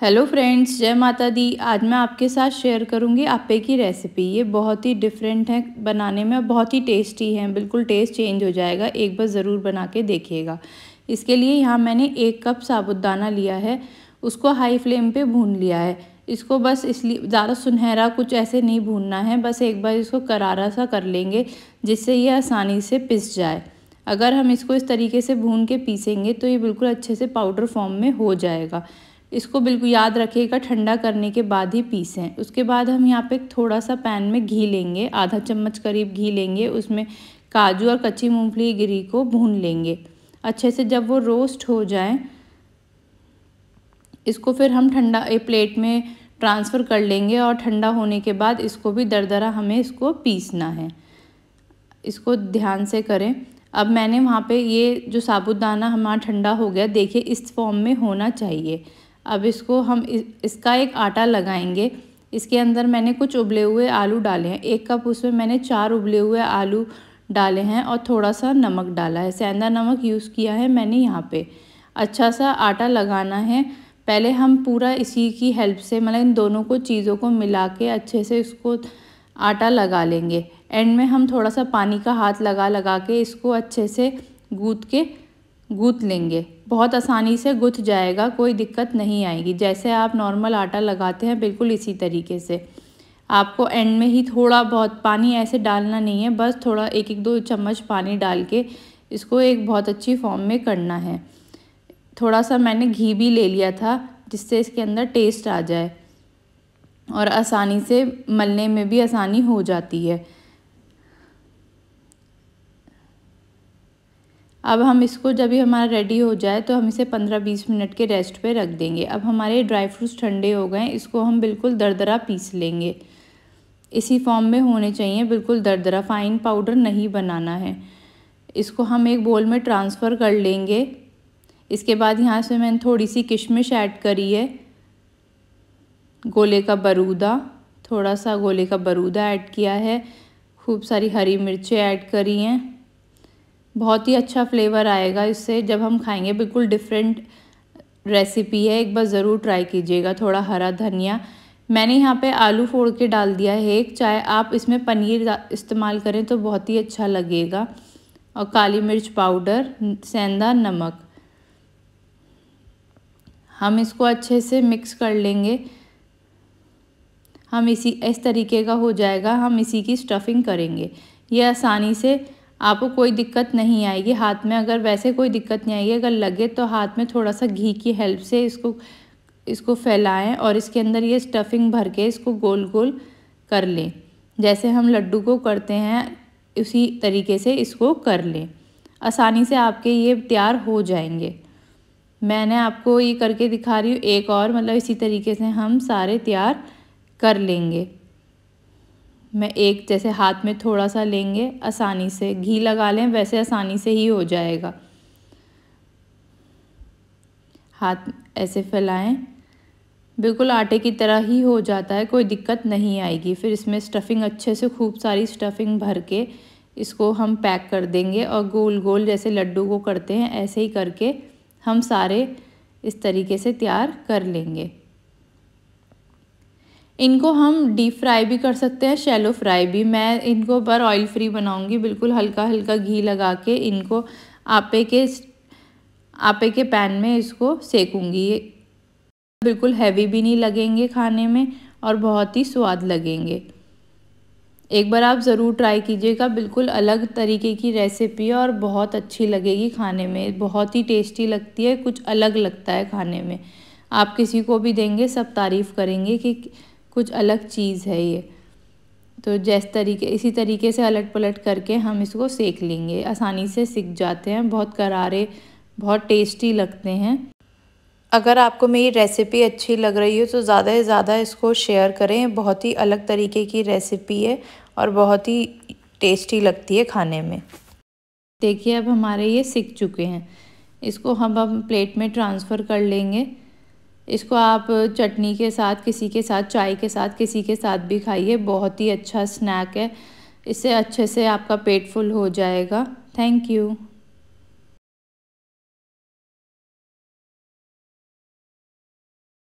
hello friends जय माता दी आज मैं आपके साथ शेयर करूंगी आपे की रेसिपी ये बहुत ही डिफरेंट है बनाने में बहुत ही टेस्टी है बिल्कुल टेस्ट चेंज हो जाएगा एक बार ज़रूर बना के देखिएगा इसके लिए यहाँ मैंने एक कप साबुत दाना लिया है उसको हाई फ्लेम पे भून लिया है इसको बस इसलिए ज़्यादा सुनहरा कुछ ऐसे नहीं भूनना है बस एक बार इसको करारा सा कर लेंगे जिससे ये आसानी से पिस जाए अगर हम इसको इस तरीके से भून के पीसेंगे तो ये बिल्कुल अच्छे से पाउडर फॉर्म में हो जाएगा इसको बिल्कुल याद रखिएगा ठंडा करने के बाद ही पीसें उसके बाद हम यहाँ पे थोड़ा सा पैन में घी लेंगे आधा चम्मच करीब घी लेंगे उसमें काजू और कच्ची मूंगफली गिरी को भून लेंगे अच्छे से जब वो रोस्ट हो जाए इसको फिर हम ठंडा एक प्लेट में ट्रांसफ़र कर लेंगे और ठंडा होने के बाद इसको भी दरदरा हमें इसको पीसना है इसको ध्यान से करें अब मैंने वहाँ पे ये जो साबुदाना हमारा ठंडा हो गया देखिए इस फॉर्म में होना चाहिए अब इसको हम इस, इसका एक आटा लगाएंगे इसके अंदर मैंने कुछ उबले हुए आलू डाले हैं एक कप उसमें मैंने चार उबले हुए आलू डाले हैं और थोड़ा सा नमक डाला है सेंधा नमक यूज़ किया है मैंने यहाँ पे अच्छा सा आटा लगाना है पहले हम पूरा इसी की हेल्प से मतलब इन दोनों को चीज़ों को मिला के अच्छे से इसको आटा लगा लेंगे एंड में हम थोड़ा सा पानी का हाथ लगा लगा के इसको अच्छे से गूद के गूँथ लेंगे बहुत आसानी से गुथ जाएगा कोई दिक्कत नहीं आएगी जैसे आप नॉर्मल आटा लगाते हैं बिल्कुल इसी तरीके से आपको एंड में ही थोड़ा बहुत पानी ऐसे डालना नहीं है बस थोड़ा एक एक दो चम्मच पानी डाल के इसको एक बहुत अच्छी फॉर्म में करना है थोड़ा सा मैंने घी भी ले लिया था जिससे इसके अंदर टेस्ट आ जाए और आसानी से मलने में भी आसानी हो जाती है अब हम इसको जब भी हमारा रेडी हो जाए तो हम इसे पंद्रह बीस मिनट के रेस्ट पे रख देंगे अब हमारे ड्राई फ्रूट्स ठंडे हो गए इसको हम बिल्कुल दरदरा पीस लेंगे इसी फॉर्म में होने चाहिए बिल्कुल दरदरा फाइन पाउडर नहीं बनाना है इसको हम एक बोल में ट्रांसफ़र कर लेंगे इसके बाद यहाँ से मैंने थोड़ी सी किशमिश ऐड करी है गोले का बरूदा थोड़ा सा गोले का बरूदा ऐड किया है खूब सारी हरी मिर्चें ऐड करी हैं बहुत ही अच्छा फ्लेवर आएगा इससे जब हम खाएंगे बिल्कुल डिफरेंट रेसिपी है एक बार ज़रूर ट्राई कीजिएगा थोड़ा हरा धनिया मैंने यहाँ पे आलू फोड़ के डाल दिया है एक चाहे आप इसमें पनीर इस्तेमाल करें तो बहुत ही अच्छा लगेगा और काली मिर्च पाउडर सेंधा नमक हम इसको अच्छे से मिक्स कर लेंगे हम इसी इस तरीके का हो जाएगा हम इसी की स्टफिंग करेंगे ये आसानी से आपको कोई दिक्कत नहीं आएगी हाथ में अगर वैसे कोई दिक्कत नहीं आएगी अगर लगे तो हाथ में थोड़ा सा घी की हेल्प से इसको इसको फैलाएं और इसके अंदर ये स्टफिंग भर के इसको गोल गोल कर लें जैसे हम लड्डू को करते हैं उसी तरीके से इसको कर लें आसानी से आपके ये तैयार हो जाएंगे मैंने आपको ये करके दिखा रही हूँ एक और मतलब इसी तरीके से हम सारे तैयार कर लेंगे मैं एक जैसे हाथ में थोड़ा सा लेंगे आसानी से घी लगा लें वैसे आसानी से ही हो जाएगा हाथ ऐसे फैलाएं बिल्कुल आटे की तरह ही हो जाता है कोई दिक्कत नहीं आएगी फिर इसमें स्टफ़िंग अच्छे से खूब सारी स्टफ़िंग भर के इसको हम पैक कर देंगे और गोल गोल जैसे लड्डू को करते हैं ऐसे ही करके हम सारे इस तरीके से तैयार कर लेंगे इनको हम डीप फ्राई भी कर सकते हैं शैलो फ्राई भी मैं इनको पर ऑयल फ्री बनाऊंगी बिल्कुल हल्का हल्का घी लगा के इनको आपे के आपे के पैन में इसको सेकूंगी ये बिल्कुल हैवी भी नहीं लगेंगे खाने में और बहुत ही स्वाद लगेंगे एक बार आप ज़रूर ट्राई कीजिएगा बिल्कुल अलग तरीके की रेसिपी है और बहुत अच्छी लगेगी खाने में बहुत ही टेस्टी लगती है कुछ अलग लगता है खाने में आप किसी को भी देंगे सब तारीफ़ करेंगे कि कुछ अलग चीज़ है ये तो जैस तरीके इसी तरीके से अलट पलट करके हम इसको सेक लेंगे आसानी से सीख जाते हैं बहुत करारे बहुत टेस्टी लगते हैं अगर आपको मेरी रेसिपी अच्छी लग रही हो तो ज़्यादा से ज़्यादा इसको शेयर करें बहुत ही अलग तरीके की रेसिपी है और बहुत ही टेस्टी लगती है खाने में देखिए अब हमारे ये सीख चुके हैं इसको हम अब प्लेट में ट्रांसफ़र कर लेंगे इसको आप चटनी के साथ किसी के साथ चाय के साथ किसी के साथ भी खाइए बहुत ही अच्छा स्नैक है इससे अच्छे से आपका पेट फुल हो जाएगा थैंक यू